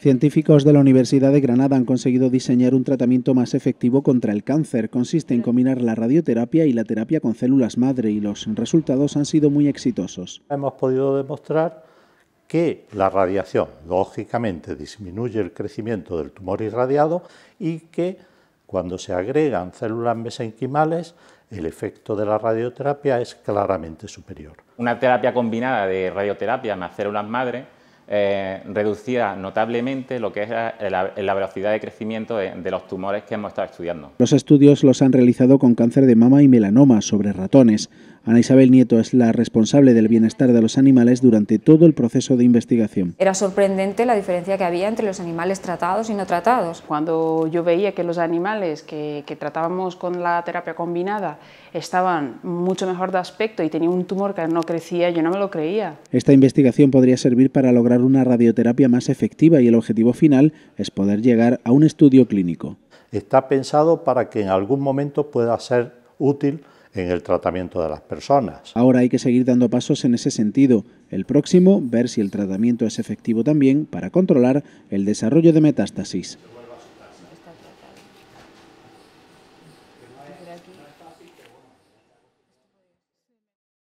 Científicos de la Universidad de Granada han conseguido diseñar un tratamiento más efectivo contra el cáncer. Consiste en combinar la radioterapia y la terapia con células madre y los resultados han sido muy exitosos. Hemos podido demostrar que la radiación, lógicamente, disminuye el crecimiento del tumor irradiado y que cuando se agregan células mesenquimales, el efecto de la radioterapia es claramente superior. Una terapia combinada de radioterapia más células madre eh, reducía notablemente lo que es la, velocidad de crecimiento de, los tumores que hemos estado estudiando. Los estudios los han realizado con cáncer de mama y melanoma sobre ratones. Ana Isabel Nieto es la responsable del bienestar de los animales durante todo el proceso de investigación. Era sorprendente la diferencia que había entre los animales tratados y no tratados. Cuando yo veía que los animales que, tratábamos con la terapia combinada estaban mucho mejor de aspecto y tenían un tumor que no crecía, yo no me lo creía. Esta investigación podría servir para lograr una radioterapia más efectiva y el objetivo final es poder llegar a un estudio clínico. Está pensado para que en algún momento pueda ser útil en el tratamiento de las personas. Ahora hay que seguir dando pasos en ese sentido. El próximo, ver si el tratamiento es efectivo también para controlar el desarrollo de metástasis.